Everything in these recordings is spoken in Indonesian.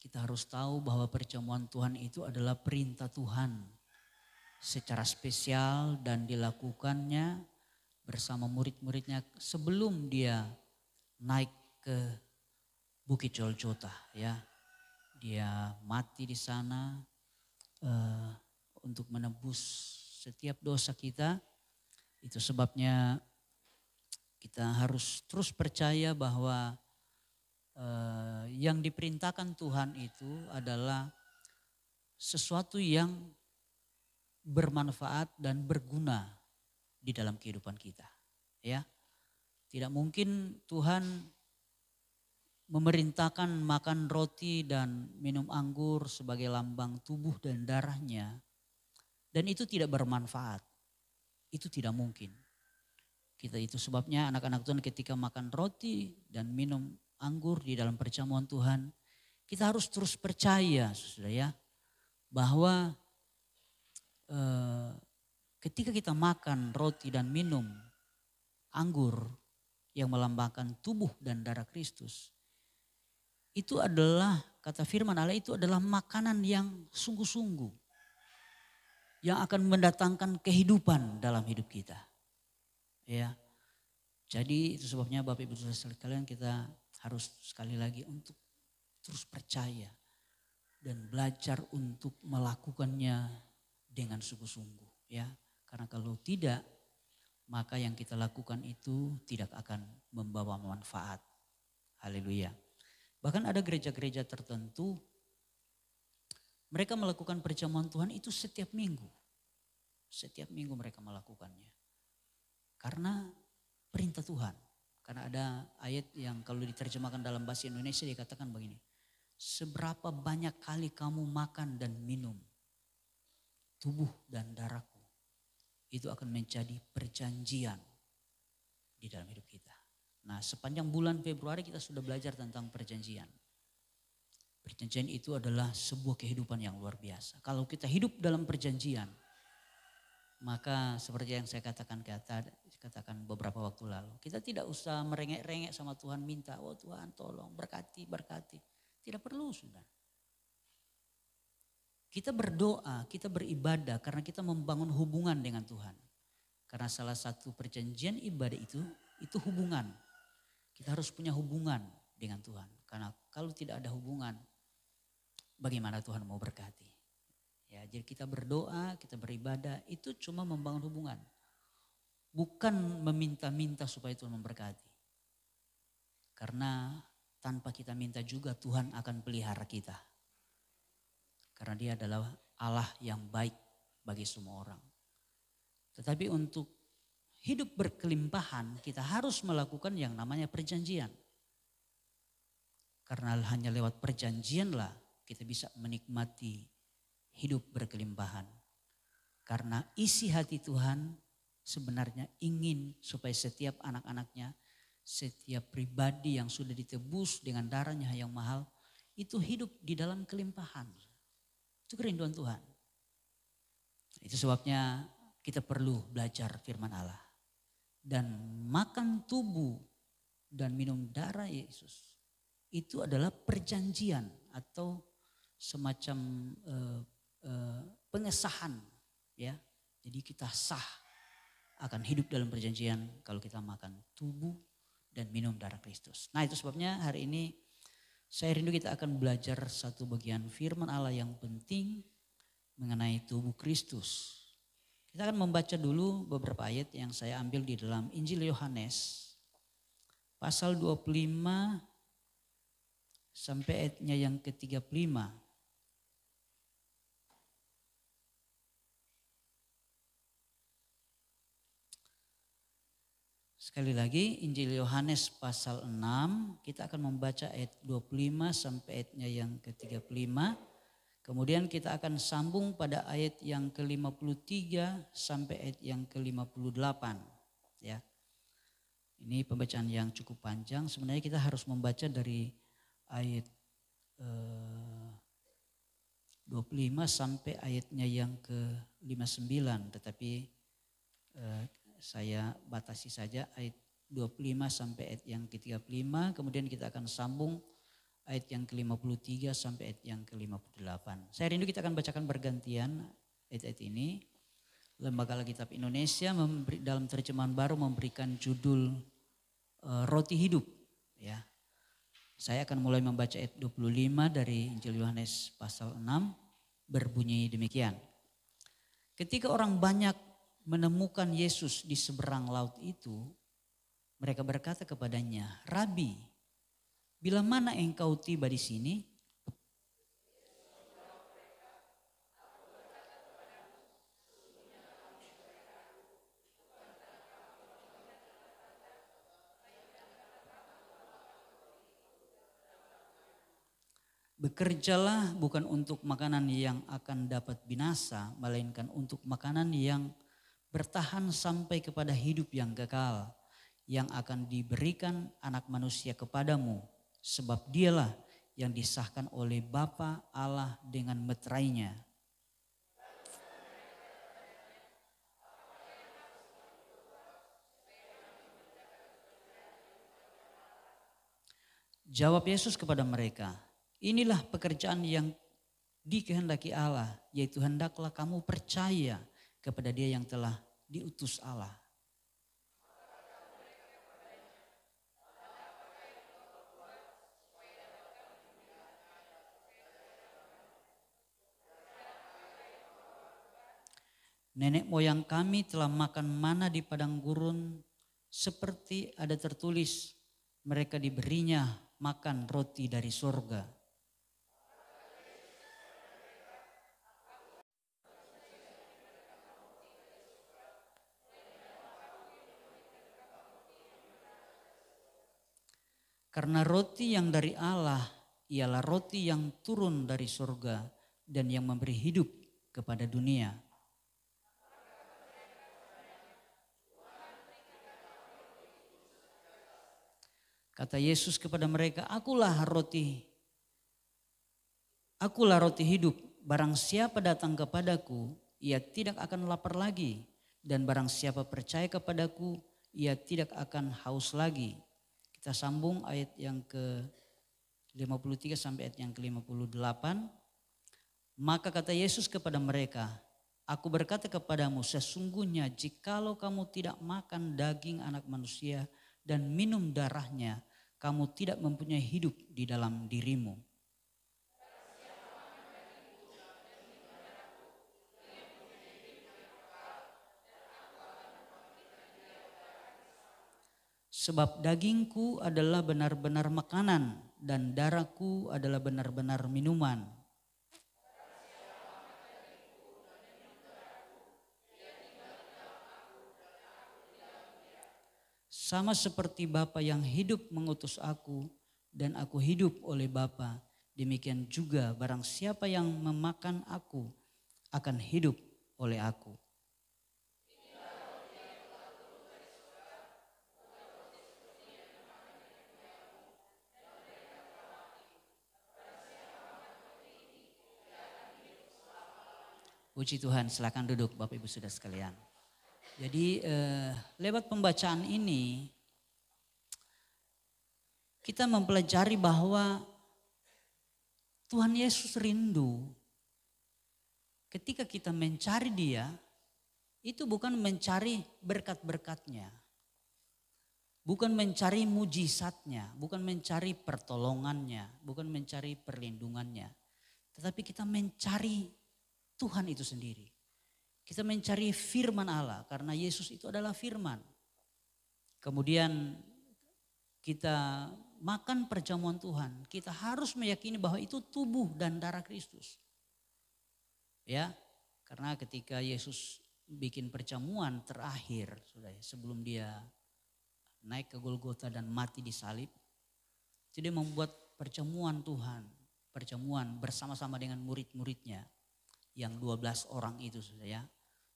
Kita harus tahu bahwa perjamuan Tuhan itu adalah perintah Tuhan secara spesial dan dilakukannya bersama murid-muridnya sebelum dia naik ke Bukit Joljota ya. Dia mati di sana uh, untuk menebus setiap dosa kita. Itu sebabnya kita harus terus percaya bahwa Eh, yang diperintahkan Tuhan itu adalah sesuatu yang bermanfaat dan berguna di dalam kehidupan kita. Ya, tidak mungkin Tuhan memerintahkan makan roti dan minum anggur sebagai lambang tubuh dan darahnya, dan itu tidak bermanfaat. Itu tidak mungkin. Kita itu sebabnya anak-anak Tuhan ketika makan roti dan minum anggur di dalam perjamuan Tuhan, kita harus terus percaya, saudara ya, bahwa eh, ketika kita makan roti dan minum anggur yang melambangkan tubuh dan darah Kristus, itu adalah kata firman Allah itu adalah makanan yang sungguh-sungguh yang akan mendatangkan kehidupan dalam hidup kita. Ya. Jadi itu sebabnya Bapak Ibu Saudara sekalian kita harus sekali lagi untuk terus percaya dan belajar untuk melakukannya dengan sungguh-sungguh ya. Karena kalau tidak maka yang kita lakukan itu tidak akan membawa manfaat. Haleluya. Bahkan ada gereja-gereja tertentu mereka melakukan perjamuan Tuhan itu setiap minggu. Setiap minggu mereka melakukannya. Karena perintah Tuhan. Karena ada ayat yang kalau diterjemahkan dalam bahasa Indonesia dikatakan begini. Seberapa banyak kali kamu makan dan minum tubuh dan darahku. Itu akan menjadi perjanjian di dalam hidup kita. Nah sepanjang bulan Februari kita sudah belajar tentang perjanjian. Perjanjian itu adalah sebuah kehidupan yang luar biasa. Kalau kita hidup dalam perjanjian, maka seperti yang saya katakan kata katakan beberapa waktu lalu. Kita tidak usah merengek-rengek sama Tuhan minta, oh Tuhan tolong berkati, berkati. Tidak perlu sudah. Kita berdoa, kita beribadah karena kita membangun hubungan dengan Tuhan. Karena salah satu perjanjian ibadah itu, itu hubungan. Kita harus punya hubungan dengan Tuhan. Karena kalau tidak ada hubungan, bagaimana Tuhan mau berkati? Ya, jadi kita berdoa, kita beribadah, itu cuma membangun hubungan. Bukan meminta-minta supaya Tuhan memberkati. Karena tanpa kita minta juga Tuhan akan pelihara kita. Karena dia adalah Allah yang baik bagi semua orang. Tetapi untuk hidup berkelimpahan kita harus melakukan yang namanya perjanjian. Karena hanya lewat perjanjianlah kita bisa menikmati hidup berkelimpahan. Karena isi hati Tuhan sebenarnya ingin supaya setiap anak-anaknya, setiap pribadi yang sudah ditebus dengan darahnya yang mahal, itu hidup di dalam kelimpahan. Itu kerinduan Tuhan. Itu sebabnya kita perlu belajar firman Allah. Dan makan tubuh dan minum darah Yesus. Itu adalah perjanjian atau semacam uh, uh, pengesahan. ya. Jadi kita sah akan hidup dalam perjanjian kalau kita makan tubuh dan minum darah Kristus. Nah itu sebabnya hari ini saya rindu kita akan belajar satu bagian firman Allah yang penting mengenai tubuh Kristus. Kita akan membaca dulu beberapa ayat yang saya ambil di dalam Injil Yohanes pasal 25 sampai ayatnya yang ke-35. Sekali lagi Injil Yohanes pasal 6 kita akan membaca ayat 25 sampai ayatnya yang ke-35. Kemudian kita akan sambung pada ayat yang ke-53 sampai ayat yang ke-58 ya. Ini pembacaan yang cukup panjang. Sebenarnya kita harus membaca dari ayat eh, 25 sampai ayatnya yang ke-59 tetapi eh, saya batasi saja ayat 25 sampai ayat yang ke-35, kemudian kita akan sambung ayat yang ke-53 sampai ayat yang ke-58. Saya rindu kita akan bacakan bergantian ayat-ayat ini. Lembaga Alkitab Indonesia memberi, dalam terjemahan baru memberikan judul e, roti hidup ya. Saya akan mulai membaca ayat 25 dari Injil Yohanes pasal 6 berbunyi demikian. Ketika orang banyak menemukan Yesus di seberang laut itu, mereka berkata kepadanya, "Rabi, bila mana engkau tiba di sini?" Bekerjalah bukan untuk makanan yang akan dapat binasa, melainkan untuk makanan yang bertahan sampai kepada hidup yang kekal yang akan diberikan anak manusia kepadamu sebab dialah yang disahkan oleh Bapa Allah dengan meterainya. Jawab Yesus kepada mereka, inilah pekerjaan yang dikehendaki Allah, yaitu hendaklah kamu percaya kepada dia yang telah diutus Allah. Nenek moyang kami telah makan mana di padang gurun seperti ada tertulis mereka diberinya makan roti dari surga. Karena roti yang dari Allah ialah roti yang turun dari surga dan yang memberi hidup kepada dunia. Kata Yesus kepada mereka, "Akulah roti. Akulah roti hidup. Barang siapa datang kepadaku, ia tidak akan lapar lagi, dan barang siapa percaya kepadaku, ia tidak akan haus lagi." Kita sambung ayat yang ke-53 sampai ayat yang ke-58. Maka kata Yesus kepada mereka, Aku berkata kepadamu, sesungguhnya jikalau kamu tidak makan daging anak manusia dan minum darahnya, kamu tidak mempunyai hidup di dalam dirimu. Sebab dagingku adalah benar-benar makanan dan darahku adalah benar-benar minuman. Sama seperti Bapa yang hidup mengutus aku dan aku hidup oleh Bapa. Demikian juga barang siapa yang memakan aku akan hidup oleh aku. Puji Tuhan, silakan duduk Bapak Ibu sudah sekalian. Jadi eh, lewat pembacaan ini kita mempelajari bahwa Tuhan Yesus rindu ketika kita mencari Dia itu bukan mencari berkat-berkatnya. Bukan mencari mujizatnya, bukan mencari pertolongannya, bukan mencari perlindungannya. Tetapi kita mencari Tuhan itu sendiri. Kita mencari firman Allah karena Yesus itu adalah firman. Kemudian kita makan perjamuan Tuhan, kita harus meyakini bahwa itu tubuh dan darah Kristus. Ya, karena ketika Yesus bikin perjamuan terakhir, sudah ya, sebelum dia naik ke Golgota dan mati di salib, jadi membuat perjamuan Tuhan, perjamuan bersama-sama dengan murid-muridnya yang 12 orang itu sudah ya.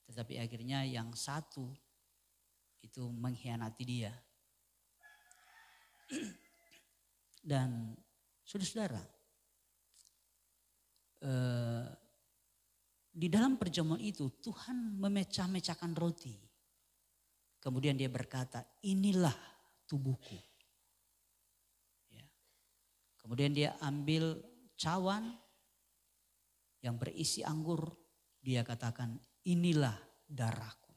Tetapi akhirnya yang satu itu mengkhianati dia. Dan saudara-saudara, eh, di dalam perjamuan itu Tuhan memecah-mecahkan roti. Kemudian dia berkata, inilah tubuhku. Ya. Kemudian dia ambil cawan, yang berisi anggur, dia katakan inilah darahku.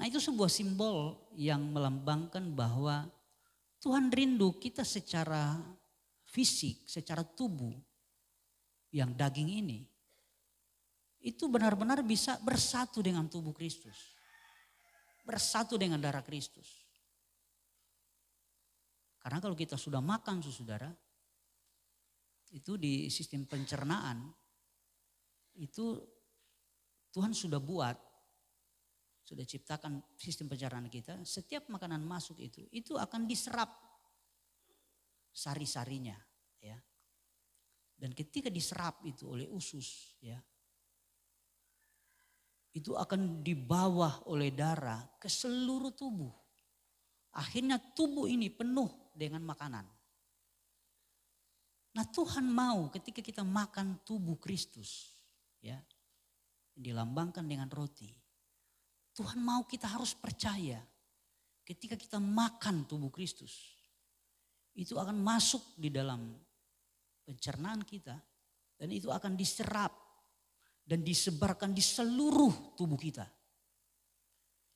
Nah itu sebuah simbol yang melambangkan bahwa Tuhan rindu kita secara fisik, secara tubuh yang daging ini itu benar-benar bisa bersatu dengan tubuh Kristus. Bersatu dengan darah Kristus. Karena kalau kita sudah makan saudara, itu di sistem pencernaan itu Tuhan sudah buat, sudah ciptakan sistem pencernaan kita. Setiap makanan masuk itu, itu akan diserap sari-sarinya, ya. Dan ketika diserap itu oleh usus, ya, itu akan dibawa oleh darah ke seluruh tubuh. Akhirnya tubuh ini penuh dengan makanan. Nah Tuhan mau ketika kita makan tubuh Kristus, ya dilambangkan dengan roti. Tuhan mau kita harus percaya ketika kita makan tubuh Kristus itu akan masuk di dalam pencernaan kita dan itu akan diserap dan disebarkan di seluruh tubuh kita.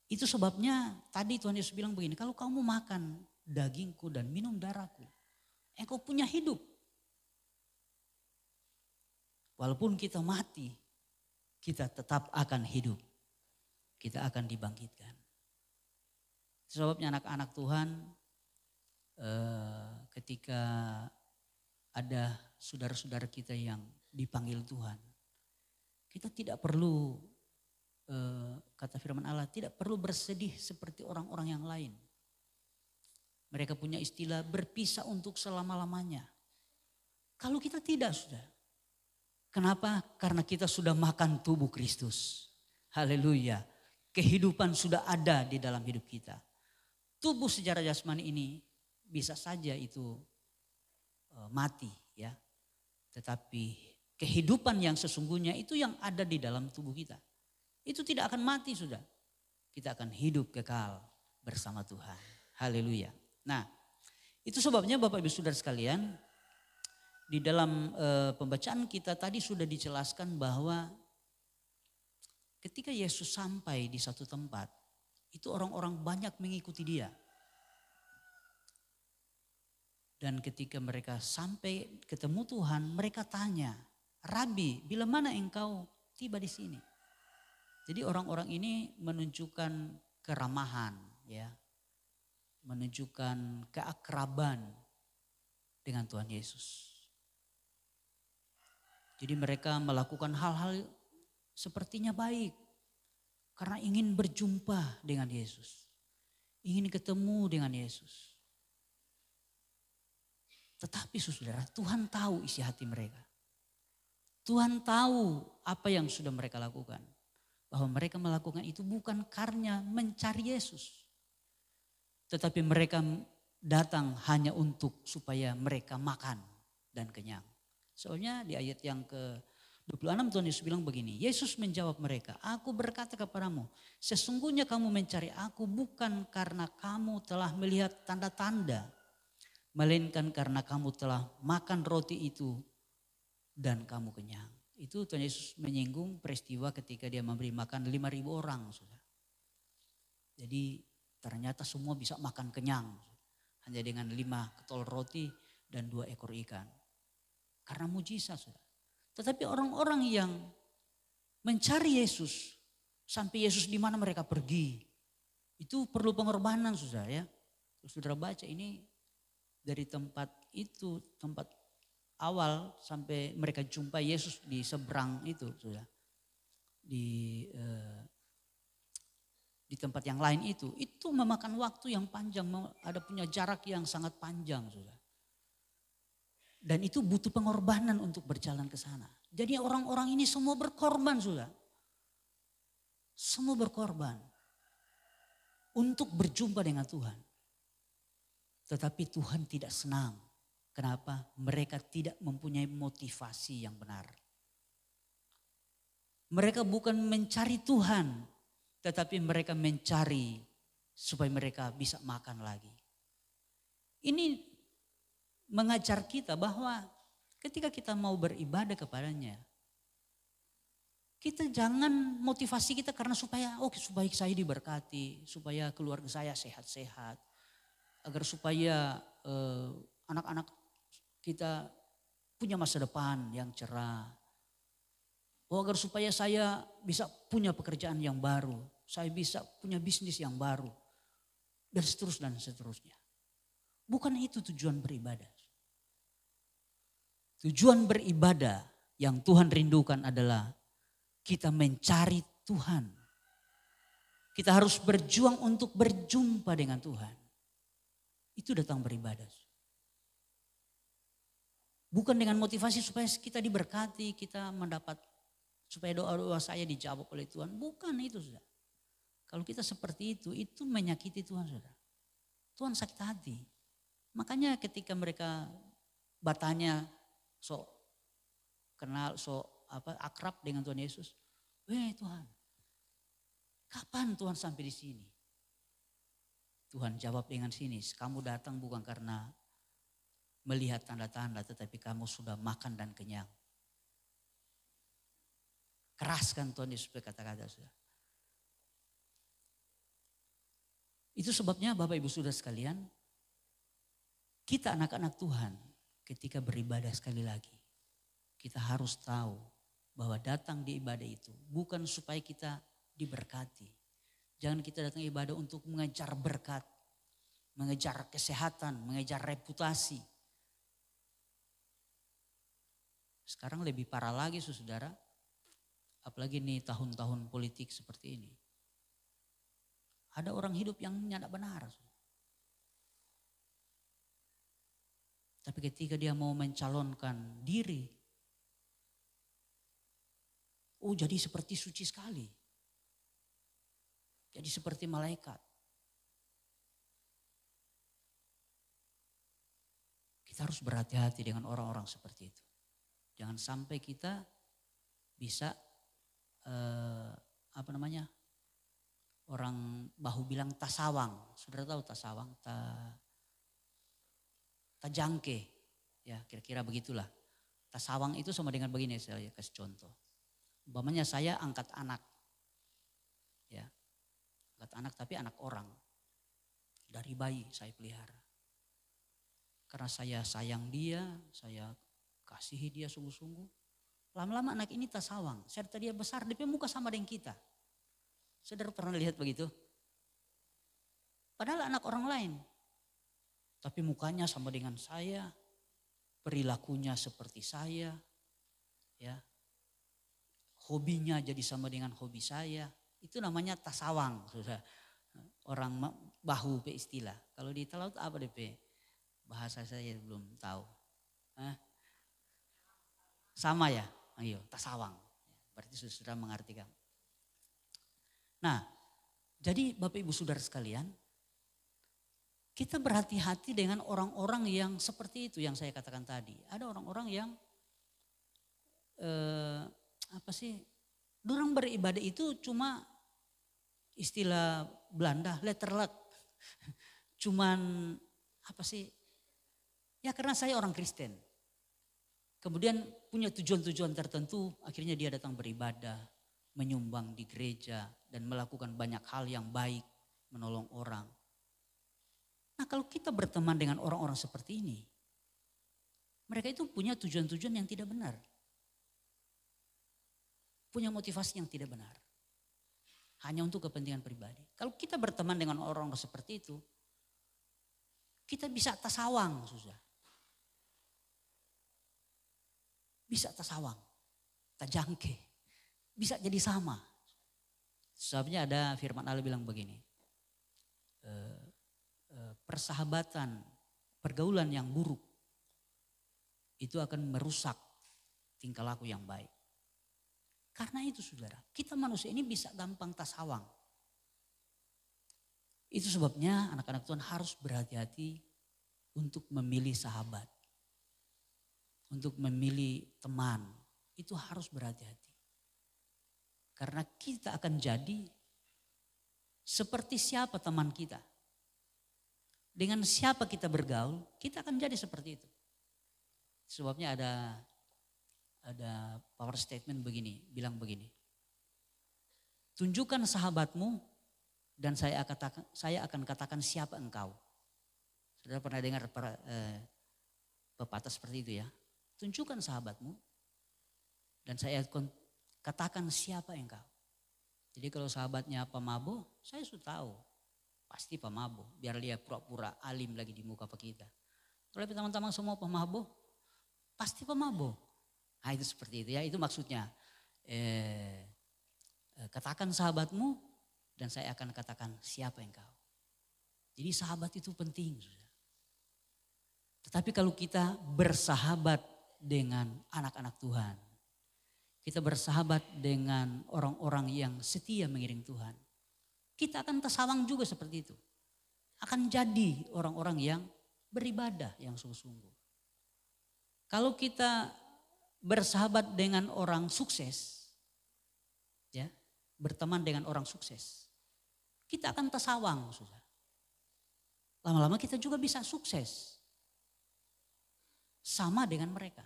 Itu sebabnya tadi Tuhan Yesus bilang begini, kalau kamu makan dagingku dan minum darahku, engkau punya hidup. Walaupun kita mati, kita tetap akan hidup. Kita akan dibangkitkan. Sebabnya anak-anak Tuhan eh, ketika ada saudara-saudara kita yang dipanggil Tuhan, kita tidak perlu eh, kata firman Allah tidak perlu bersedih seperti orang-orang yang lain. Mereka punya istilah berpisah untuk selama-lamanya. Kalau kita tidak sudah, Kenapa? Karena kita sudah makan tubuh Kristus. Haleluya. Kehidupan sudah ada di dalam hidup kita. Tubuh secara jasmani ini bisa saja itu e, mati ya. Tetapi kehidupan yang sesungguhnya itu yang ada di dalam tubuh kita. Itu tidak akan mati sudah. Kita akan hidup kekal bersama Tuhan. Haleluya. Nah, itu sebabnya Bapak Ibu Saudara sekalian, di dalam e, pembacaan kita tadi sudah dijelaskan bahwa ketika Yesus sampai di satu tempat, itu orang-orang banyak mengikuti dia. Dan ketika mereka sampai ketemu Tuhan, mereka tanya, "Rabi, bila mana engkau tiba di sini?" Jadi orang-orang ini menunjukkan keramahan, ya. Menunjukkan keakraban dengan Tuhan Yesus. Jadi mereka melakukan hal-hal sepertinya baik. Karena ingin berjumpa dengan Yesus. Ingin ketemu dengan Yesus. Tetapi saudara, Tuhan tahu isi hati mereka. Tuhan tahu apa yang sudah mereka lakukan. Bahwa mereka melakukan itu bukan karena mencari Yesus. Tetapi mereka datang hanya untuk supaya mereka makan dan kenyang. Soalnya di ayat yang ke 26 Tuhan Yesus bilang begini, Yesus menjawab mereka, aku berkata kepadamu, sesungguhnya kamu mencari aku bukan karena kamu telah melihat tanda-tanda, melainkan karena kamu telah makan roti itu dan kamu kenyang. Itu Tuhan Yesus menyinggung peristiwa ketika dia memberi makan 5.000 orang. Jadi ternyata semua bisa makan kenyang. Hanya dengan lima ketol roti dan dua ekor ikan. Karena mujizat sudah. Tetapi orang-orang yang mencari Yesus sampai Yesus di mana mereka pergi. Itu perlu pengorbanan sudah ya. Terus saudara baca ini dari tempat itu, tempat awal sampai mereka jumpa Yesus di seberang itu sudah. Di eh, di tempat yang lain itu, itu memakan waktu yang panjang, ada punya jarak yang sangat panjang sudah. Dan itu butuh pengorbanan untuk berjalan ke sana. Jadi orang-orang ini semua berkorban sudah. Semua berkorban untuk berjumpa dengan Tuhan. Tetapi Tuhan tidak senang. Kenapa? Mereka tidak mempunyai motivasi yang benar. Mereka bukan mencari Tuhan, tetapi mereka mencari supaya mereka bisa makan lagi. Ini mengajar kita bahwa ketika kita mau beribadah kepadanya, kita jangan motivasi kita karena supaya oh, supaya saya diberkati, supaya keluarga saya sehat-sehat, agar supaya anak eh, anak-anak kita punya masa depan yang cerah. Oh, agar supaya saya bisa punya pekerjaan yang baru, saya bisa punya bisnis yang baru, dan seterusnya dan seterusnya. Bukan itu tujuan beribadah. Tujuan beribadah yang Tuhan rindukan adalah kita mencari Tuhan. Kita harus berjuang untuk berjumpa dengan Tuhan. Itu datang beribadah. Bukan dengan motivasi supaya kita diberkati, kita mendapat supaya doa-doa saya dijawab oleh Tuhan. Bukan itu sudah. Kalau kita seperti itu, itu menyakiti Tuhan sudah. Tuhan sakit hati. Makanya ketika mereka bertanya so kenal, sok apa akrab dengan Tuhan Yesus. Weh Tuhan, kapan Tuhan sampai di sini? Tuhan jawab dengan sinis, kamu datang bukan karena melihat tanda-tanda tetapi kamu sudah makan dan kenyang. Keraskan Tuhan Yesus berkata-kata sudah. Itu sebabnya Bapak Ibu sudah sekalian, kita anak-anak Tuhan ketika beribadah sekali lagi. Kita harus tahu bahwa datang di ibadah itu bukan supaya kita diberkati. Jangan kita datang ibadah untuk mengejar berkat, mengejar kesehatan, mengejar reputasi. Sekarang lebih parah lagi saudara, apalagi ini tahun-tahun politik seperti ini. Ada orang hidup yang tidak benar. Saudara. Tapi ketika dia mau mencalonkan diri, oh jadi seperti suci sekali. Jadi seperti malaikat. Kita harus berhati-hati dengan orang-orang seperti itu. Jangan sampai kita bisa eh, apa namanya? Orang bahu bilang tasawang. Saudara tahu tasawang? Tasawang kajangke. Ya, kira-kira begitulah. Tasawang itu sama dengan begini saya kasih contoh. Umpamanya saya angkat anak. Ya. Angkat anak tapi anak orang. Dari bayi saya pelihara. Karena saya sayang dia, saya kasihi dia sungguh-sungguh. Lama-lama anak ini tasawang. Serta dia besar, dia muka sama dengan kita. Saudara pernah lihat begitu? Padahal anak orang lain tapi mukanya sama dengan saya, perilakunya seperti saya, ya. Hobinya jadi sama dengan hobi saya. Itu namanya tasawang, Saudara. Orang bahu pe istilah. Kalau di Telaut apa DP? Bahasa saya belum tahu. Hah? Sama ya? Ayo, tasawang. Berarti saudara mengartikan. Nah, jadi Bapak Ibu Saudara sekalian, kita berhati-hati dengan orang-orang yang seperti itu yang saya katakan tadi. Ada orang-orang yang eh, apa sih? Orang beribadah itu cuma istilah Belanda letterlek. Cuman apa sih? Ya karena saya orang Kristen. Kemudian punya tujuan-tujuan tertentu, akhirnya dia datang beribadah, menyumbang di gereja dan melakukan banyak hal yang baik, menolong orang. Nah kalau kita berteman dengan orang-orang seperti ini, mereka itu punya tujuan-tujuan yang tidak benar. Punya motivasi yang tidak benar. Hanya untuk kepentingan pribadi. Kalau kita berteman dengan orang-orang seperti itu, kita bisa tasawang susah. Bisa tasawang, tajangke, bisa jadi sama. Sebabnya ada firman Allah bilang begini, persahabatan, pergaulan yang buruk, itu akan merusak tingkah laku yang baik. Karena itu saudara, kita manusia ini bisa gampang tasawang. Itu sebabnya anak-anak Tuhan harus berhati-hati untuk memilih sahabat. Untuk memilih teman. Itu harus berhati-hati. Karena kita akan jadi seperti siapa teman kita dengan siapa kita bergaul, kita akan jadi seperti itu. Sebabnya ada ada power statement begini, bilang begini. Tunjukkan sahabatmu dan saya akan katakan saya akan katakan siapa engkau. Saudara pernah dengar per, eh, pepatah seperti itu ya. Tunjukkan sahabatmu dan saya akan katakan siapa engkau. Jadi kalau sahabatnya pemabuk, saya sudah tahu pasti pemabuk. Biar dia pura-pura alim lagi di muka apa kita. Kalau teman-teman semua pemabuk, pasti pemabuk. Nah itu seperti itu ya, itu maksudnya. Eh, eh, katakan sahabatmu dan saya akan katakan siapa yang kau Jadi sahabat itu penting. Tetapi kalau kita bersahabat dengan anak-anak Tuhan. Kita bersahabat dengan orang-orang yang setia mengiring Tuhan kita akan tersawang juga seperti itu. Akan jadi orang-orang yang beribadah yang sungguh-sungguh. Kalau kita bersahabat dengan orang sukses, ya, berteman dengan orang sukses, kita akan tersawang, sudah. Lama-lama kita juga bisa sukses. Sama dengan mereka.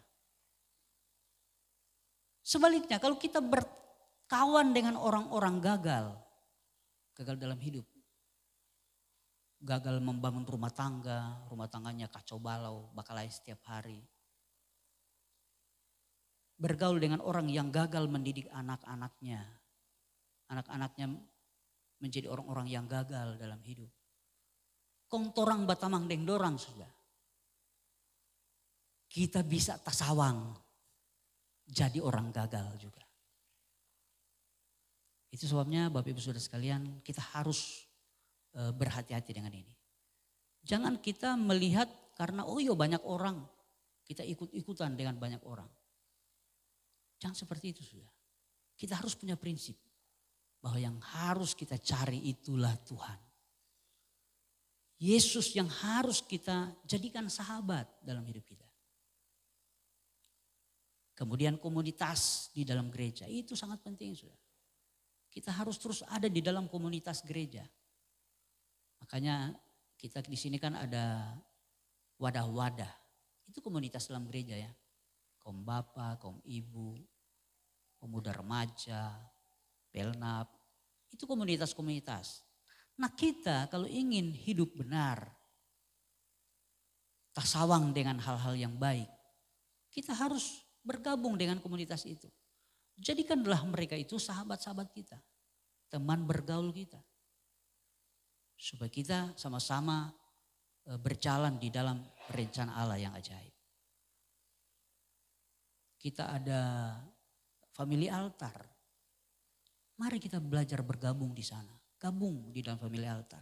Sebaliknya, kalau kita berkawan dengan orang-orang gagal, gagal dalam hidup. Gagal membangun rumah tangga, rumah tangganya kacau balau, bakal lain setiap hari. Bergaul dengan orang yang gagal mendidik anak-anaknya. Anak-anaknya menjadi orang-orang yang gagal dalam hidup. Kontorang batamang deng dorang sudah. Kita bisa tasawang jadi orang gagal juga. Itu sebabnya Bapak Ibu Saudara sekalian kita harus eh, berhati-hati dengan ini. Jangan kita melihat karena oh yo iya, banyak orang kita ikut-ikutan dengan banyak orang. Jangan seperti itu sudah. Kita harus punya prinsip bahwa yang harus kita cari itulah Tuhan. Yesus yang harus kita jadikan sahabat dalam hidup kita. Kemudian komunitas di dalam gereja itu sangat penting sudah. Kita harus terus ada di dalam komunitas gereja. Makanya kita di sini kan ada wadah-wadah. Itu komunitas dalam gereja ya. Kom bapak, kom ibu, pemuda remaja, pelnap. Itu komunitas-komunitas. Nah kita kalau ingin hidup benar, tasawang dengan hal-hal yang baik, kita harus bergabung dengan komunitas itu. Jadikanlah mereka itu sahabat-sahabat kita. Teman bergaul kita. Supaya kita sama-sama e, berjalan di dalam rencana Allah yang ajaib. Kita ada family altar. Mari kita belajar bergabung di sana. Gabung di dalam family altar.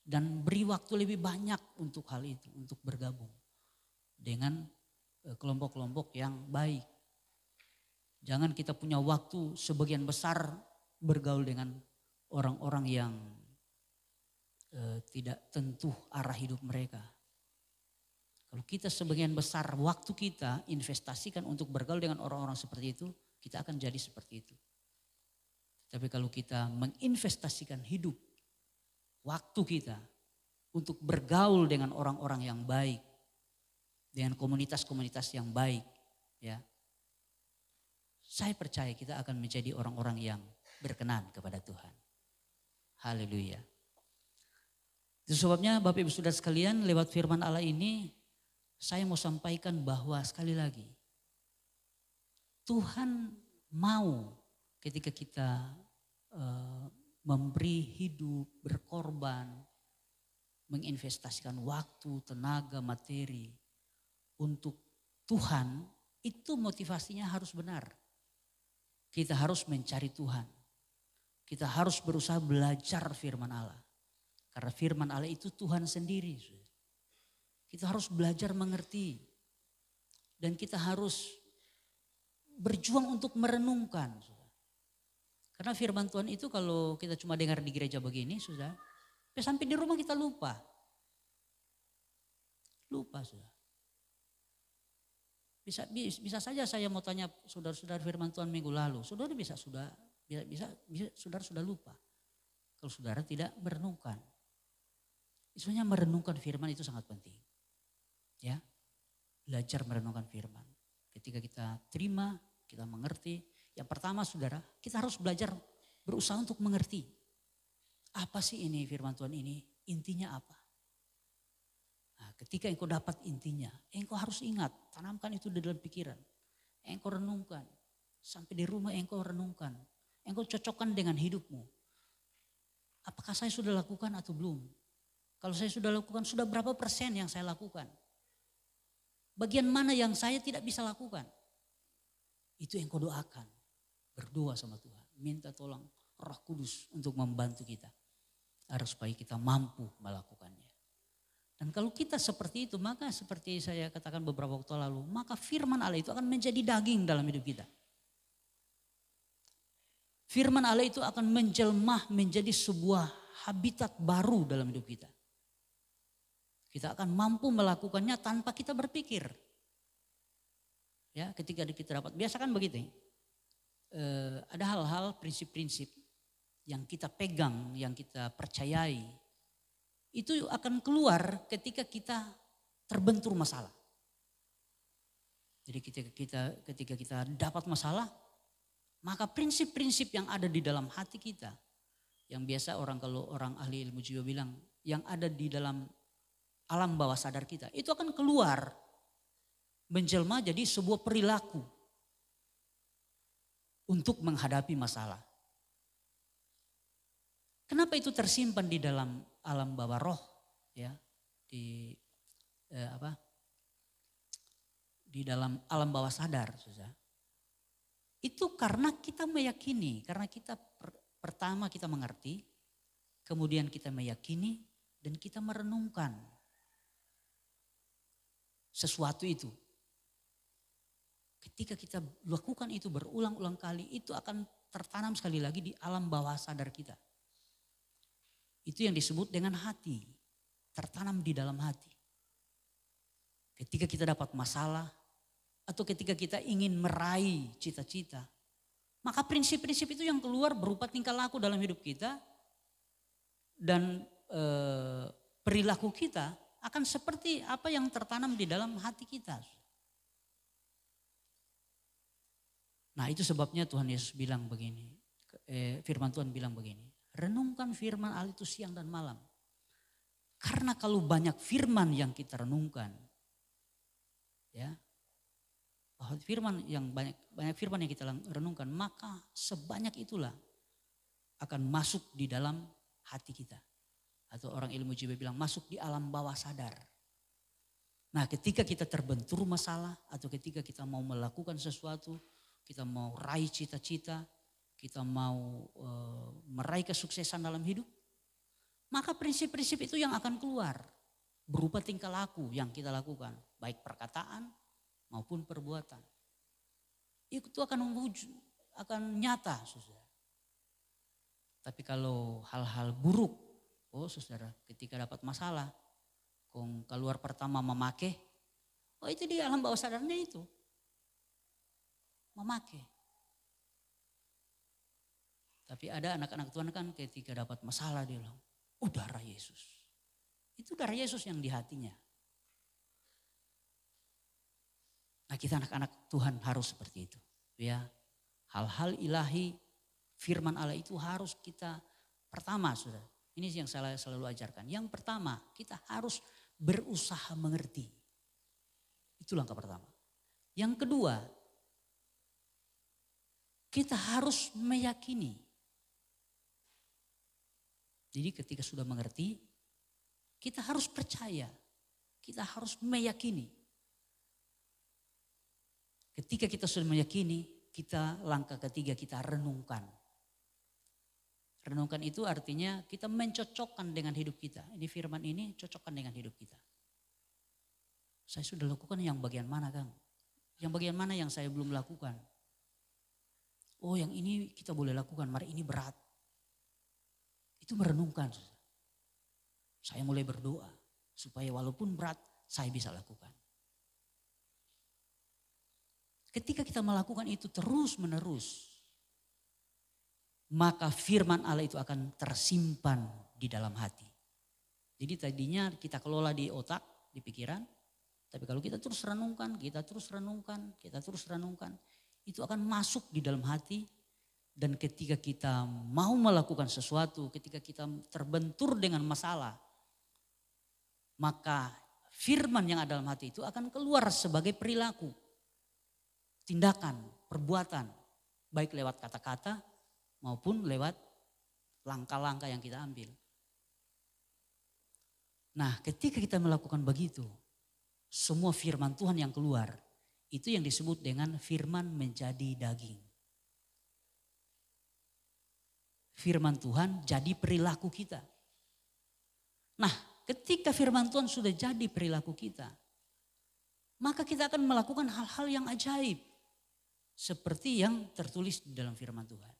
Dan beri waktu lebih banyak untuk hal itu, untuk bergabung dengan e, kelompok-kelompok yang baik Jangan kita punya waktu sebagian besar bergaul dengan orang-orang yang e, tidak tentu arah hidup mereka. Kalau kita sebagian besar waktu kita investasikan untuk bergaul dengan orang-orang seperti itu, kita akan jadi seperti itu. Tapi kalau kita menginvestasikan hidup, waktu kita untuk bergaul dengan orang-orang yang baik, dengan komunitas-komunitas yang baik, ya saya percaya kita akan menjadi orang-orang yang berkenan kepada Tuhan. Haleluya. Itu sebabnya Bapak Ibu Saudara sekalian lewat firman Allah ini saya mau sampaikan bahwa sekali lagi Tuhan mau ketika kita uh, memberi hidup, berkorban, menginvestasikan waktu, tenaga, materi untuk Tuhan, itu motivasinya harus benar. Kita harus mencari Tuhan. Kita harus berusaha belajar firman Allah. Karena firman Allah itu Tuhan sendiri. Kita harus belajar mengerti. Dan kita harus berjuang untuk merenungkan. Karena firman Tuhan itu kalau kita cuma dengar di gereja begini, sudah. Ya, sampai di rumah kita lupa. Lupa sudah. Bisa bisa saja saya mau tanya saudara-saudara firman Tuhan minggu lalu. Saudara bisa sudah bisa bisa, saudara sudah lupa. Kalau saudara tidak merenungkan. Sebenarnya merenungkan firman itu sangat penting. Ya. Belajar merenungkan firman. Ketika kita terima, kita mengerti. Yang pertama saudara, kita harus belajar berusaha untuk mengerti. Apa sih ini firman Tuhan ini? Intinya apa? Nah, ketika engkau dapat intinya, engkau harus ingat Tanamkan itu di dalam pikiran. Engkau renungkan. Sampai di rumah engkau renungkan. Engkau cocokkan dengan hidupmu. Apakah saya sudah lakukan atau belum? Kalau saya sudah lakukan, sudah berapa persen yang saya lakukan? Bagian mana yang saya tidak bisa lakukan? Itu engkau doakan. Berdoa sama Tuhan. Minta tolong roh kudus untuk membantu kita. Agar supaya kita mampu melakukan. Dan kalau kita seperti itu, maka seperti saya katakan beberapa waktu lalu, maka firman Allah itu akan menjadi daging dalam hidup kita. Firman Allah itu akan menjelma menjadi sebuah habitat baru dalam hidup kita. Kita akan mampu melakukannya tanpa kita berpikir. Ya, ketika kita dapat, biasakan begitu. E, eh, ada hal-hal prinsip-prinsip yang kita pegang, yang kita percayai, itu akan keluar ketika kita terbentur masalah. Jadi ketika kita ketika kita dapat masalah, maka prinsip-prinsip yang ada di dalam hati kita yang biasa orang kalau orang ahli ilmu jiwa bilang yang ada di dalam alam bawah sadar kita itu akan keluar menjelma jadi sebuah perilaku untuk menghadapi masalah. Kenapa itu tersimpan di dalam alam bawah roh ya di eh, apa di dalam alam bawah sadar susah itu karena kita meyakini karena kita per, pertama kita mengerti kemudian kita meyakini dan kita merenungkan sesuatu itu ketika kita lakukan itu berulang-ulang kali itu akan tertanam sekali lagi di alam bawah sadar kita itu yang disebut dengan hati, tertanam di dalam hati. Ketika kita dapat masalah atau ketika kita ingin meraih cita-cita, maka prinsip-prinsip itu yang keluar berupa tingkah laku dalam hidup kita dan e, perilaku kita akan seperti apa yang tertanam di dalam hati kita. Nah itu sebabnya Tuhan Yesus bilang begini, eh, firman Tuhan bilang begini. Renungkan firman Allah itu siang dan malam. Karena kalau banyak firman yang kita renungkan, ya, firman yang banyak banyak firman yang kita renungkan, maka sebanyak itulah akan masuk di dalam hati kita. Atau orang ilmu jiwa bilang masuk di alam bawah sadar. Nah, ketika kita terbentur masalah atau ketika kita mau melakukan sesuatu, kita mau raih cita-cita, kita mau e, meraih kesuksesan dalam hidup, maka prinsip-prinsip itu yang akan keluar berupa tingkah laku yang kita lakukan, baik perkataan maupun perbuatan. Itu akan wujud, akan nyata, saudara. Tapi kalau hal-hal buruk, oh saudara, ketika dapat masalah, kong keluar pertama memakai, oh itu di alam bawah sadarnya itu, memakai. Tapi ada anak-anak Tuhan kan ketika dapat masalah dia bilang, oh darah Yesus. Itu darah Yesus yang di hatinya. Nah kita anak-anak Tuhan harus seperti itu. Ya, hal-hal ilahi firman Allah itu harus kita pertama sudah. Ini yang saya selalu ajarkan. Yang pertama kita harus berusaha mengerti. Itu langkah pertama. Yang kedua kita harus meyakini jadi ketika sudah mengerti, kita harus percaya, kita harus meyakini. Ketika kita sudah meyakini, kita langkah ketiga kita renungkan. Renungkan itu artinya kita mencocokkan dengan hidup kita. Ini firman ini cocokkan dengan hidup kita. Saya sudah lakukan yang bagian mana Kang? Yang bagian mana yang saya belum lakukan? Oh yang ini kita boleh lakukan, mari ini berat. Itu merenungkan. Saya mulai berdoa supaya walaupun berat saya bisa lakukan. Ketika kita melakukan itu terus menerus, maka firman Allah itu akan tersimpan di dalam hati. Jadi tadinya kita kelola di otak, di pikiran, tapi kalau kita terus renungkan, kita terus renungkan, kita terus renungkan, itu akan masuk di dalam hati dan ketika kita mau melakukan sesuatu, ketika kita terbentur dengan masalah, maka firman yang ada dalam hati itu akan keluar sebagai perilaku, tindakan, perbuatan, baik lewat kata-kata maupun lewat langkah-langkah yang kita ambil. Nah, ketika kita melakukan begitu, semua firman Tuhan yang keluar itu yang disebut dengan firman menjadi daging. firman Tuhan jadi perilaku kita. Nah, ketika firman Tuhan sudah jadi perilaku kita, maka kita akan melakukan hal-hal yang ajaib seperti yang tertulis di dalam firman Tuhan.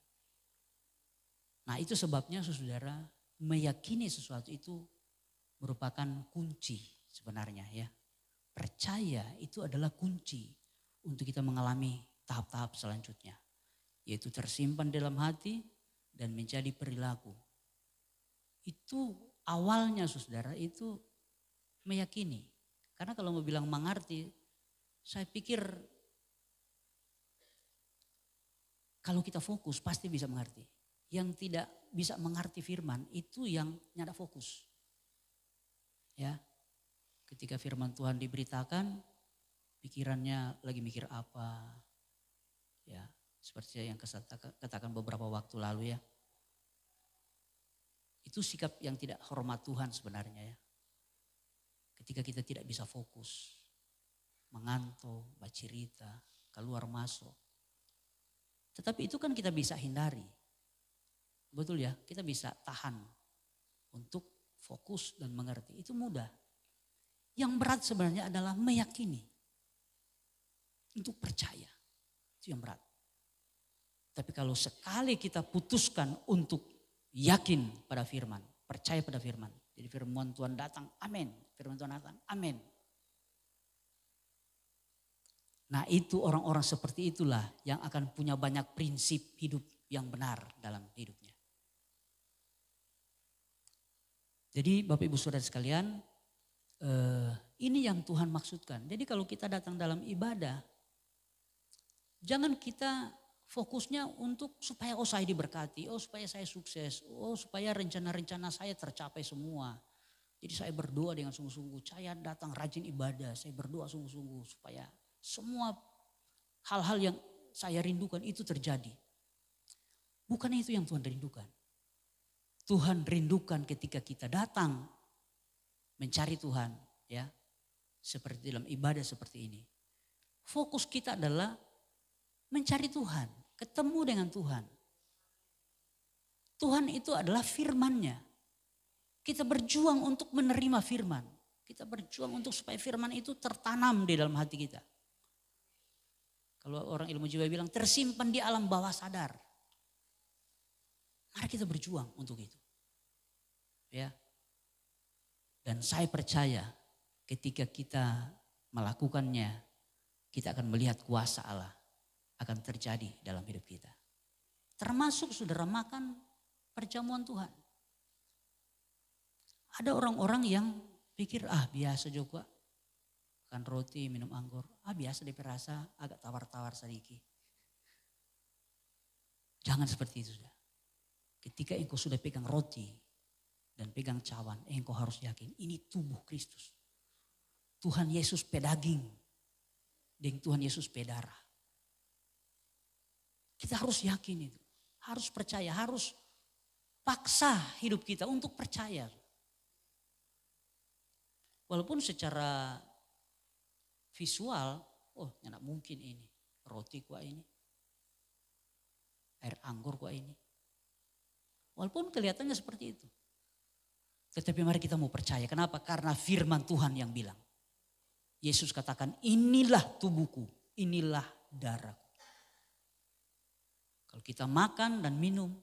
Nah, itu sebabnya Saudara meyakini sesuatu itu merupakan kunci sebenarnya ya. Percaya itu adalah kunci untuk kita mengalami tahap-tahap selanjutnya, yaitu tersimpan dalam hati, dan menjadi perilaku. Itu awalnya saudara itu meyakini. Karena kalau mau bilang mengerti, saya pikir kalau kita fokus pasti bisa mengerti. Yang tidak bisa mengerti firman itu yang nyada fokus. Ya. Ketika firman Tuhan diberitakan, pikirannya lagi mikir apa? Ya. Seperti yang katakan beberapa waktu lalu ya. Itu sikap yang tidak hormat Tuhan sebenarnya ya. Ketika kita tidak bisa fokus, mengantuk, bercerita, keluar masuk. Tetapi itu kan kita bisa hindari. Betul ya, kita bisa tahan untuk fokus dan mengerti. Itu mudah. Yang berat sebenarnya adalah meyakini. Untuk percaya. Itu yang berat. Tapi kalau sekali kita putuskan untuk yakin pada firman, percaya pada firman. Jadi firman Tuhan datang, amin. Firman Tuhan datang, amin. Nah itu orang-orang seperti itulah yang akan punya banyak prinsip hidup yang benar dalam hidupnya. Jadi Bapak Ibu Saudara sekalian, eh, ini yang Tuhan maksudkan. Jadi kalau kita datang dalam ibadah, jangan kita fokusnya untuk supaya oh saya diberkati, oh supaya saya sukses, oh supaya rencana-rencana saya tercapai semua. Jadi saya berdoa dengan sungguh-sungguh, saya datang rajin ibadah, saya berdoa sungguh-sungguh supaya semua hal-hal yang saya rindukan itu terjadi. Bukan itu yang Tuhan rindukan. Tuhan rindukan ketika kita datang mencari Tuhan, ya. Seperti dalam ibadah seperti ini. Fokus kita adalah mencari Tuhan ketemu dengan Tuhan. Tuhan itu adalah firmannya. Kita berjuang untuk menerima firman. Kita berjuang untuk supaya firman itu tertanam di dalam hati kita. Kalau orang ilmu jiwa bilang tersimpan di alam bawah sadar. Mari kita berjuang untuk itu. Ya. Dan saya percaya ketika kita melakukannya, kita akan melihat kuasa Allah akan terjadi dalam hidup kita. Termasuk saudara makan perjamuan Tuhan. Ada orang-orang yang pikir ah biasa juga makan roti, minum anggur. Ah biasa diperasa agak tawar-tawar sedikit. Jangan seperti itu sudah. Ketika engkau sudah pegang roti dan pegang cawan, engkau harus yakin ini tubuh Kristus. Tuhan Yesus pedaging. Dan Tuhan Yesus pedarah. Kita harus yakin itu. Harus percaya, harus paksa hidup kita untuk percaya. Walaupun secara visual, oh enak mungkin ini. Roti gua ini. Air anggur gua ini. Walaupun kelihatannya seperti itu. Tetapi mari kita mau percaya. Kenapa? Karena firman Tuhan yang bilang. Yesus katakan inilah tubuhku, inilah darahku. Kalau kita makan dan minum,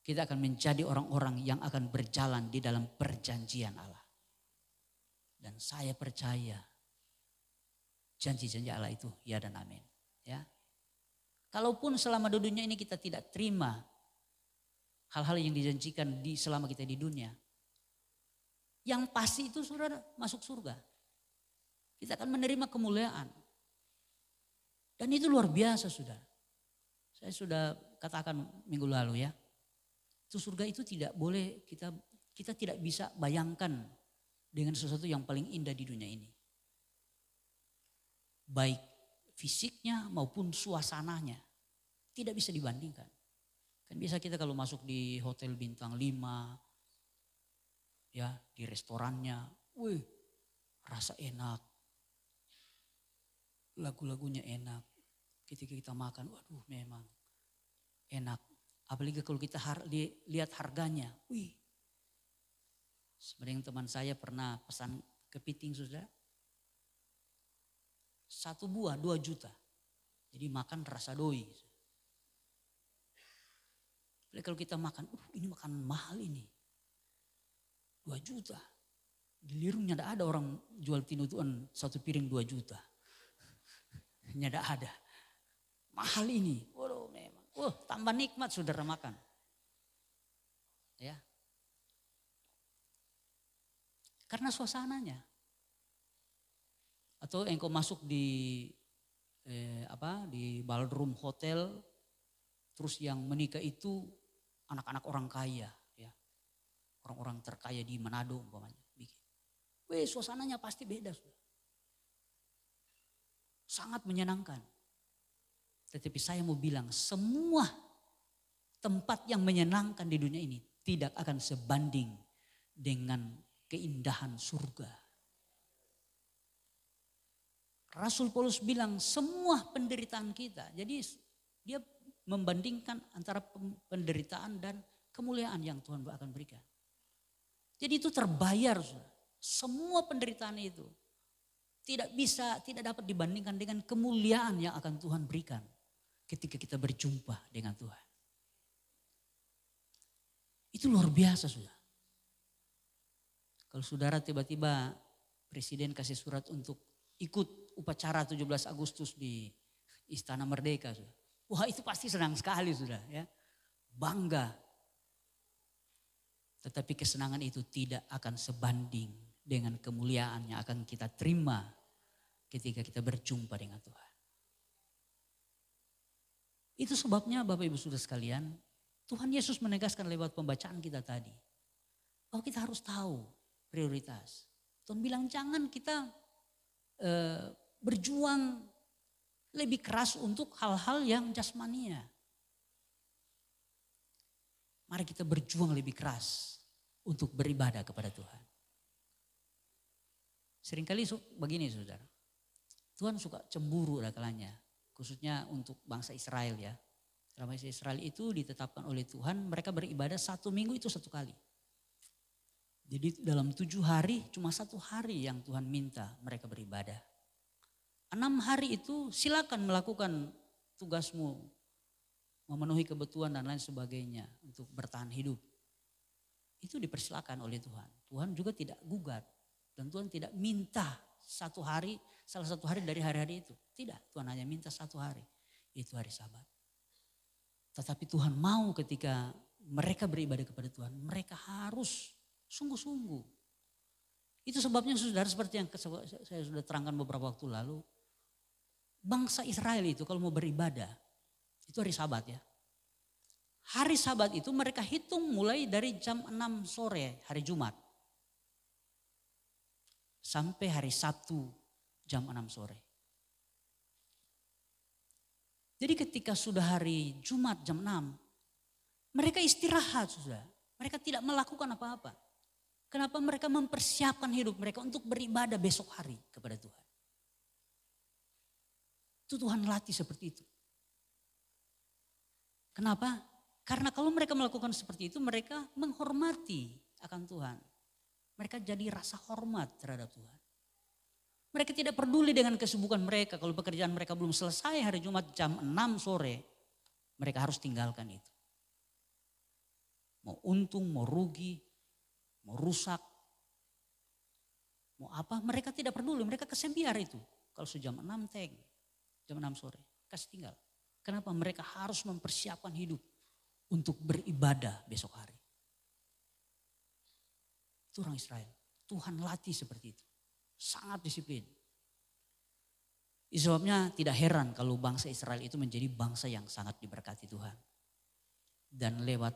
kita akan menjadi orang-orang yang akan berjalan di dalam perjanjian Allah. Dan saya percaya janji-janji Allah itu ya dan amin. Ya. Kalaupun selama di dunia ini kita tidak terima hal-hal yang dijanjikan di selama kita di dunia, yang pasti itu saudara masuk surga. Kita akan menerima kemuliaan. Dan itu luar biasa saudara. Saya sudah katakan minggu lalu ya. Itu surga itu tidak boleh kita kita tidak bisa bayangkan dengan sesuatu yang paling indah di dunia ini. Baik fisiknya maupun suasananya tidak bisa dibandingkan. Kan bisa kita kalau masuk di hotel bintang 5 ya, di restorannya, wih, rasa enak. Lagu-lagunya enak ketika kita makan, waduh memang enak. Apalagi kalau kita har, li, lihat harganya, wih. Sebenarnya teman saya pernah pesan kepiting sudah satu buah dua juta. Jadi makan rasa doi. kalau kita makan, uh ini makan mahal ini. Dua juta. lirungnya ada ada orang jual tinutuan satu piring dua juta. nyada ada. Mahal ini. Waduh memang. Wah, tambah nikmat saudara makan. Ya. Karena suasananya. Atau engkau masuk di eh, apa di ballroom hotel terus yang menikah itu anak-anak orang kaya ya orang-orang terkaya di Manado umpamanya bikin suasananya pasti beda sudah sangat menyenangkan tetapi saya mau bilang semua tempat yang menyenangkan di dunia ini tidak akan sebanding dengan keindahan surga. Rasul Paulus bilang semua penderitaan kita. Jadi dia membandingkan antara penderitaan dan kemuliaan yang Tuhan akan berikan. Jadi itu terbayar. Semua penderitaan itu tidak bisa, tidak dapat dibandingkan dengan kemuliaan yang akan Tuhan berikan ketika kita berjumpa dengan Tuhan. Itu luar biasa sudah. Kalau saudara tiba-tiba presiden kasih surat untuk ikut upacara 17 Agustus di Istana Merdeka. Sudah. Wah itu pasti senang sekali sudah ya. Bangga. Tetapi kesenangan itu tidak akan sebanding dengan kemuliaan yang akan kita terima ketika kita berjumpa dengan Tuhan. Itu sebabnya Bapak Ibu Saudara sekalian, Tuhan Yesus menegaskan lewat pembacaan kita tadi. Bahwa kita harus tahu prioritas. Tuhan bilang jangan kita e, berjuang lebih keras untuk hal-hal yang jasmania. Mari kita berjuang lebih keras untuk beribadah kepada Tuhan. Seringkali begini saudara, Tuhan suka cemburu ada kalanya khususnya untuk bangsa Israel ya. bangsa Israel itu ditetapkan oleh Tuhan, mereka beribadah satu minggu itu satu kali. Jadi dalam tujuh hari, cuma satu hari yang Tuhan minta mereka beribadah. Enam hari itu silakan melakukan tugasmu, memenuhi kebutuhan dan lain sebagainya untuk bertahan hidup. Itu dipersilakan oleh Tuhan. Tuhan juga tidak gugat dan Tuhan tidak minta satu hari salah satu hari dari hari-hari itu. Tidak, Tuhan hanya minta satu hari, itu hari sabat. Tetapi Tuhan mau ketika mereka beribadah kepada Tuhan, mereka harus sungguh-sungguh. Itu sebabnya saudara seperti yang saya sudah terangkan beberapa waktu lalu, bangsa Israel itu kalau mau beribadah, itu hari sabat ya. Hari sabat itu mereka hitung mulai dari jam 6 sore hari Jumat. Sampai hari Sabtu jam 6 sore. Jadi ketika sudah hari Jumat jam 6, mereka istirahat sudah. Mereka tidak melakukan apa-apa. Kenapa mereka mempersiapkan hidup mereka untuk beribadah besok hari kepada Tuhan. Itu Tuhan latih seperti itu. Kenapa? Karena kalau mereka melakukan seperti itu mereka menghormati akan Tuhan. Mereka jadi rasa hormat terhadap Tuhan. Mereka tidak peduli dengan kesibukan mereka. Kalau pekerjaan mereka belum selesai hari Jumat jam 6 sore, mereka harus tinggalkan itu. Mau untung, mau rugi, mau rusak, mau apa, mereka tidak peduli. Mereka kesembiar itu. Kalau sejam 6 teng, jam 6 sore, kasih tinggal. Kenapa mereka harus mempersiapkan hidup untuk beribadah besok hari. Itu orang Israel. Tuhan latih seperti itu sangat disiplin. Sebabnya tidak heran kalau bangsa Israel itu menjadi bangsa yang sangat diberkati Tuhan. Dan lewat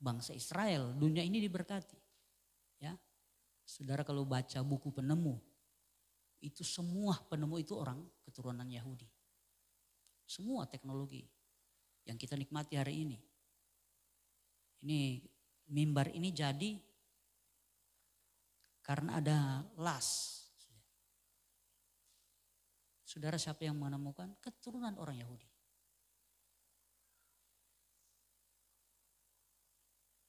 bangsa Israel dunia ini diberkati. Ya. Saudara kalau baca buku penemu itu semua penemu itu orang keturunan Yahudi. Semua teknologi yang kita nikmati hari ini. Ini mimbar ini jadi karena ada las Saudara siapa yang menemukan? Keturunan orang Yahudi.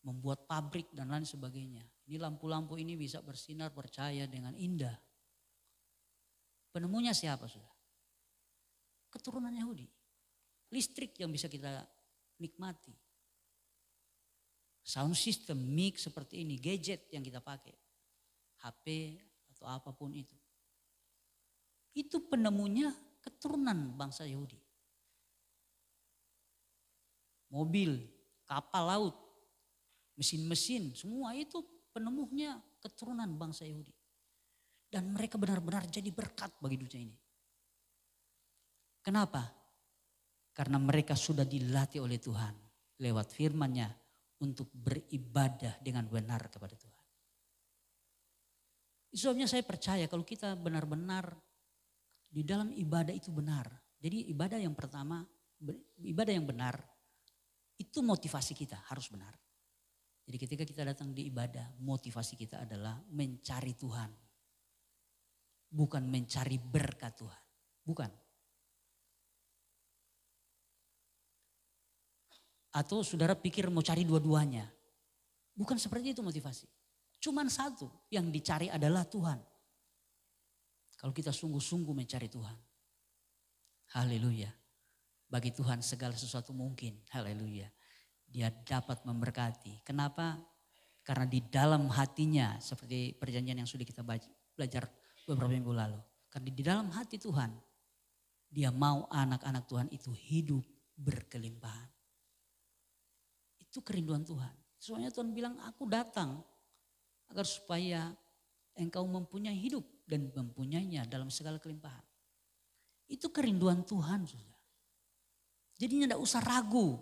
Membuat pabrik dan lain sebagainya. Ini lampu-lampu ini bisa bersinar percaya dengan indah. Penemunya siapa sudah? Keturunan Yahudi. Listrik yang bisa kita nikmati. Sound system, mix seperti ini, gadget yang kita pakai. HP atau apapun itu itu penemunya keturunan bangsa Yahudi. Mobil, kapal laut, mesin-mesin, semua itu penemunya keturunan bangsa Yahudi. Dan mereka benar-benar jadi berkat bagi dunia ini. Kenapa? Karena mereka sudah dilatih oleh Tuhan lewat firman-Nya untuk beribadah dengan benar kepada Tuhan. Sebabnya saya percaya kalau kita benar-benar di dalam ibadah itu benar. Jadi ibadah yang pertama, ibadah yang benar itu motivasi kita harus benar. Jadi ketika kita datang di ibadah, motivasi kita adalah mencari Tuhan. Bukan mencari berkat Tuhan. Bukan. Atau saudara pikir mau cari dua-duanya. Bukan seperti itu motivasi. Cuman satu yang dicari adalah Tuhan. Kalau kita sungguh-sungguh mencari Tuhan. Haleluya. Bagi Tuhan segala sesuatu mungkin. Haleluya. Dia dapat memberkati. Kenapa? Karena di dalam hatinya seperti perjanjian yang sudah kita belajar beberapa minggu lalu. Karena di dalam hati Tuhan dia mau anak-anak Tuhan itu hidup berkelimpahan. Itu kerinduan Tuhan. Soalnya Tuhan bilang aku datang agar supaya Engkau mempunyai hidup dan mempunyainya dalam segala kelimpahan. Itu kerinduan Tuhan, saudara. Jadi tidak usah ragu.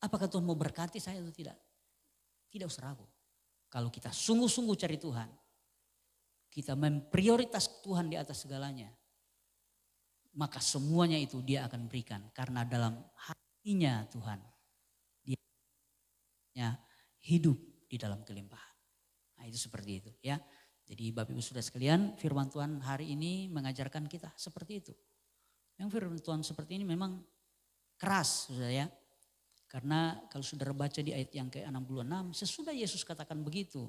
Apakah Tuhan mau berkati saya atau tidak? Tidak usah ragu. Kalau kita sungguh-sungguh cari Tuhan, kita memprioritas Tuhan di atas segalanya, maka semuanya itu dia akan berikan. Karena dalam hatinya Tuhan, dia hidup di dalam kelimpahan. Nah, itu seperti itu ya. Jadi Bapak Ibu sudah sekalian firman Tuhan hari ini mengajarkan kita seperti itu. Yang firman Tuhan seperti ini memang keras sudah ya. Karena kalau sudah baca di ayat yang ke-66 sesudah Yesus katakan begitu.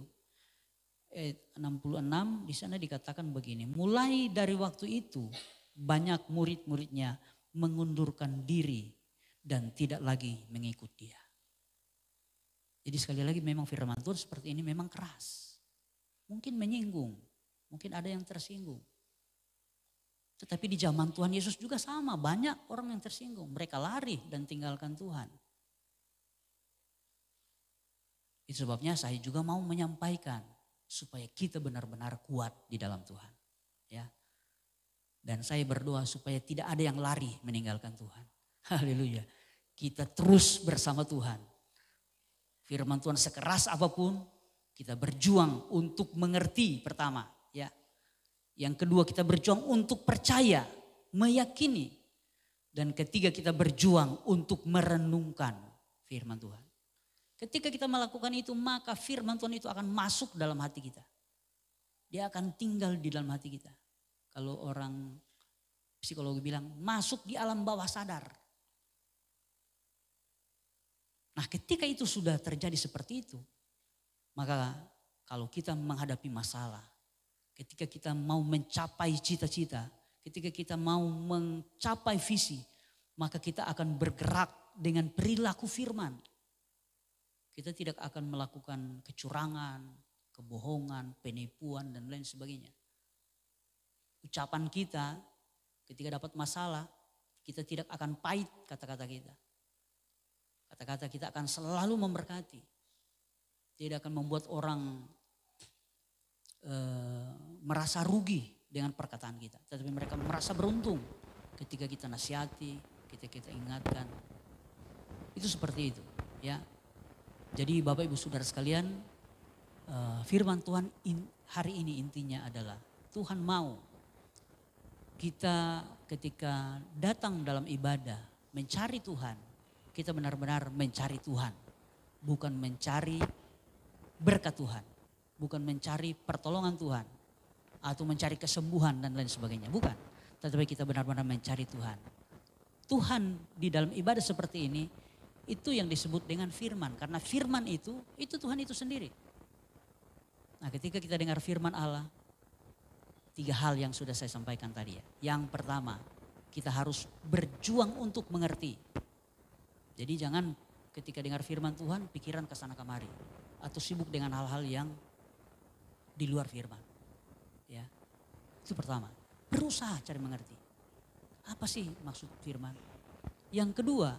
Ayat 66 di sana dikatakan begini, mulai dari waktu itu banyak murid-muridnya mengundurkan diri dan tidak lagi mengikut dia. Jadi sekali lagi memang firman Tuhan seperti ini memang keras. Mungkin menyinggung, mungkin ada yang tersinggung. Tetapi di zaman Tuhan Yesus juga sama, banyak orang yang tersinggung. Mereka lari dan tinggalkan Tuhan. Itu sebabnya saya juga mau menyampaikan supaya kita benar-benar kuat di dalam Tuhan. Ya. Dan saya berdoa supaya tidak ada yang lari meninggalkan Tuhan. Haleluya. Kita terus bersama Tuhan firman Tuhan sekeras apapun, kita berjuang untuk mengerti pertama, ya. Yang kedua kita berjuang untuk percaya, meyakini. Dan ketiga kita berjuang untuk merenungkan firman Tuhan. Ketika kita melakukan itu, maka firman Tuhan itu akan masuk dalam hati kita. Dia akan tinggal di dalam hati kita. Kalau orang psikologi bilang masuk di alam bawah sadar. Nah ketika itu sudah terjadi seperti itu, maka kalau kita menghadapi masalah, ketika kita mau mencapai cita-cita, ketika kita mau mencapai visi, maka kita akan bergerak dengan perilaku firman. Kita tidak akan melakukan kecurangan, kebohongan, penipuan, dan lain sebagainya. Ucapan kita ketika dapat masalah, kita tidak akan pahit kata-kata kita Kata-kata kita akan selalu memberkati. Tidak akan membuat orang e, merasa rugi dengan perkataan kita. Tetapi mereka merasa beruntung ketika kita nasihati, ketika kita ingatkan. Itu seperti itu. ya. Jadi Bapak Ibu Saudara sekalian, e, firman Tuhan in, hari ini intinya adalah Tuhan mau kita ketika datang dalam ibadah mencari Tuhan, kita benar-benar mencari Tuhan, bukan mencari berkat Tuhan, bukan mencari pertolongan Tuhan, atau mencari kesembuhan dan lain sebagainya. Bukan, tetapi kita benar-benar mencari Tuhan. Tuhan di dalam ibadah seperti ini itu yang disebut dengan firman karena firman itu itu Tuhan itu sendiri. Nah, ketika kita dengar firman Allah tiga hal yang sudah saya sampaikan tadi ya. Yang pertama, kita harus berjuang untuk mengerti jadi jangan ketika dengar firman Tuhan pikiran ke sana kemari atau sibuk dengan hal-hal yang di luar firman. Ya. Itu pertama. Berusaha cari mengerti. Apa sih maksud firman? Yang kedua,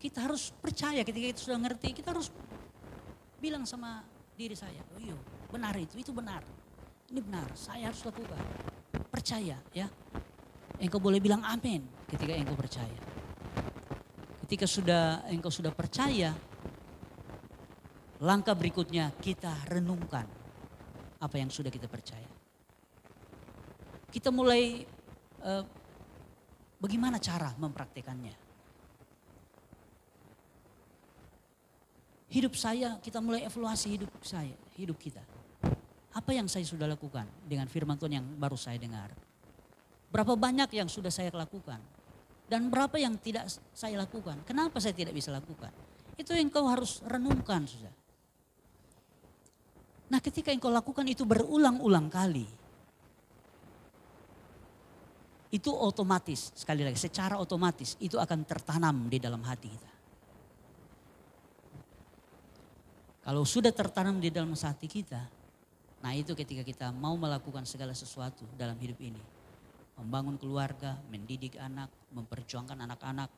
kita harus percaya ketika itu sudah ngerti, kita harus bilang sama diri saya, oh iya benar itu, itu benar. Ini benar, saya harus lakukan. Percaya ya. Engkau boleh bilang amin ketika engkau percaya ketika sudah engkau sudah percaya, langkah berikutnya kita renungkan apa yang sudah kita percaya. Kita mulai eh, bagaimana cara mempraktekannya. Hidup saya, kita mulai evaluasi hidup saya, hidup kita. Apa yang saya sudah lakukan dengan firman Tuhan yang baru saya dengar? Berapa banyak yang sudah saya lakukan? Dan berapa yang tidak saya lakukan? Kenapa saya tidak bisa lakukan? Itu yang kau harus renungkan sudah. Nah ketika yang kau lakukan itu berulang-ulang kali. Itu otomatis, sekali lagi secara otomatis itu akan tertanam di dalam hati kita. Kalau sudah tertanam di dalam hati kita, nah itu ketika kita mau melakukan segala sesuatu dalam hidup ini, membangun keluarga, mendidik anak, memperjuangkan anak-anak,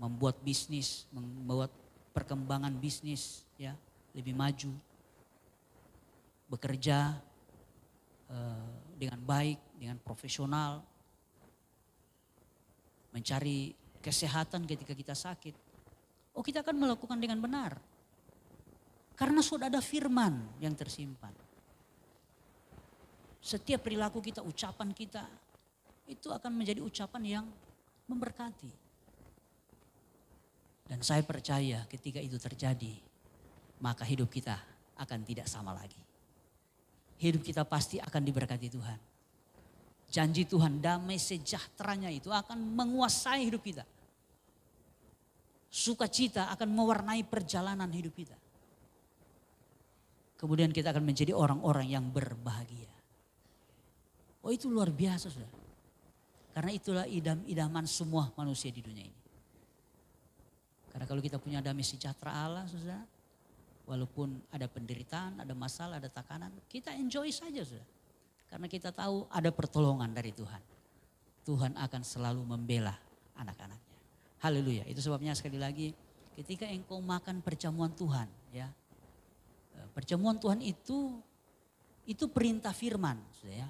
membuat bisnis, membuat perkembangan bisnis ya lebih maju, bekerja eh, dengan baik, dengan profesional, mencari kesehatan ketika kita sakit. Oh kita akan melakukan dengan benar. Karena sudah ada firman yang tersimpan. Setiap perilaku kita, ucapan kita, itu akan menjadi ucapan yang memberkati. Dan saya percaya ketika itu terjadi, maka hidup kita akan tidak sama lagi. Hidup kita pasti akan diberkati Tuhan. Janji Tuhan damai sejahteranya itu akan menguasai hidup kita. Sukacita akan mewarnai perjalanan hidup kita. Kemudian kita akan menjadi orang-orang yang berbahagia. Oh itu luar biasa sudah. Karena itulah idam-idaman semua manusia di dunia ini. Karena kalau kita punya damai sejahtera Allah sudah, walaupun ada penderitaan, ada masalah, ada tekanan, kita enjoy saja sudah. Karena kita tahu ada pertolongan dari Tuhan. Tuhan akan selalu membela anak-anaknya. Haleluya. Itu sebabnya sekali lagi ketika engkau makan perjamuan Tuhan ya. Eh, perjamuan Tuhan itu itu perintah firman sudah ya.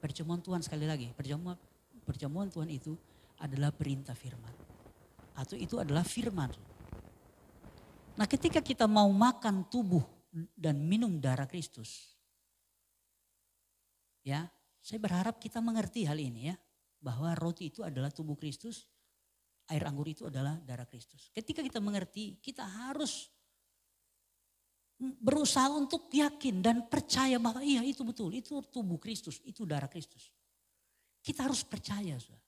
Perjamuan Tuhan sekali lagi, perjamuan perjamuan Tuhan itu adalah perintah firman. Atau itu adalah firman. Nah, ketika kita mau makan tubuh dan minum darah Kristus. Ya, saya berharap kita mengerti hal ini ya, bahwa roti itu adalah tubuh Kristus, air anggur itu adalah darah Kristus. Ketika kita mengerti, kita harus berusaha untuk yakin dan percaya bahwa iya itu betul, itu tubuh Kristus, itu darah Kristus. Kita harus percaya. Saudara.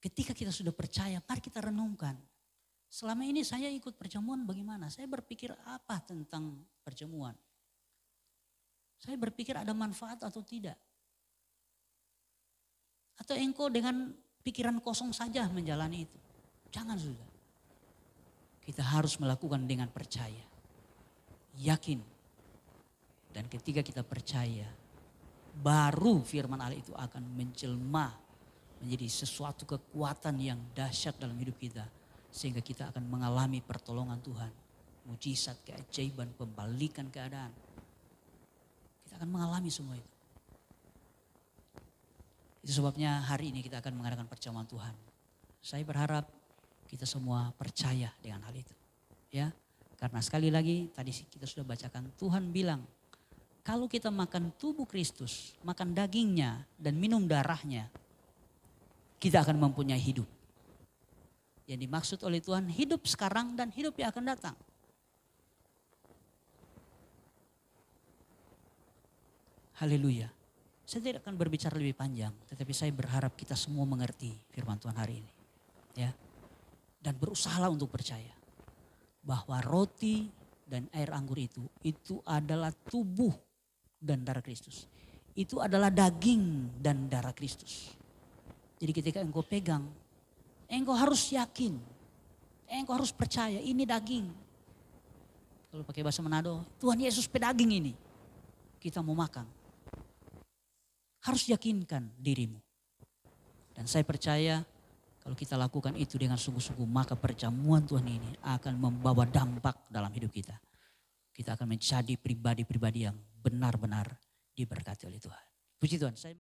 Ketika kita sudah percaya, mari kita renungkan. Selama ini saya ikut perjamuan bagaimana? Saya berpikir apa tentang perjamuan? Saya berpikir ada manfaat atau tidak? Atau engkau dengan pikiran kosong saja menjalani itu? Jangan sudah. Kita harus melakukan dengan percaya. Yakin. Dan ketika kita percaya, baru firman Allah itu akan menjelma menjadi sesuatu kekuatan yang dahsyat dalam hidup kita. Sehingga kita akan mengalami pertolongan Tuhan. Mujizat, keajaiban, pembalikan keadaan. Kita akan mengalami semua itu. Itu sebabnya hari ini kita akan mengadakan perjamuan Tuhan. Saya berharap kita semua percaya dengan hal itu. Ya. Karena sekali lagi tadi kita sudah bacakan Tuhan bilang kalau kita makan tubuh Kristus, makan dagingnya dan minum darahnya, kita akan mempunyai hidup. Yang dimaksud oleh Tuhan hidup sekarang dan hidup yang akan datang. Haleluya. Saya tidak akan berbicara lebih panjang, tetapi saya berharap kita semua mengerti firman Tuhan hari ini. Ya dan berusahalah untuk percaya bahwa roti dan air anggur itu itu adalah tubuh dan darah Kristus. Itu adalah daging dan darah Kristus. Jadi ketika engkau pegang, engkau harus yakin. Engkau harus percaya ini daging. Kalau pakai bahasa Manado, Tuhan Yesus pedaging ini. Kita mau makan. Harus yakinkan dirimu. Dan saya percaya kalau kita lakukan itu dengan sungguh-sungguh, maka perjamuan Tuhan ini akan membawa dampak dalam hidup kita. Kita akan menjadi pribadi-pribadi yang benar-benar diberkati oleh Tuhan. Puji Tuhan. Saya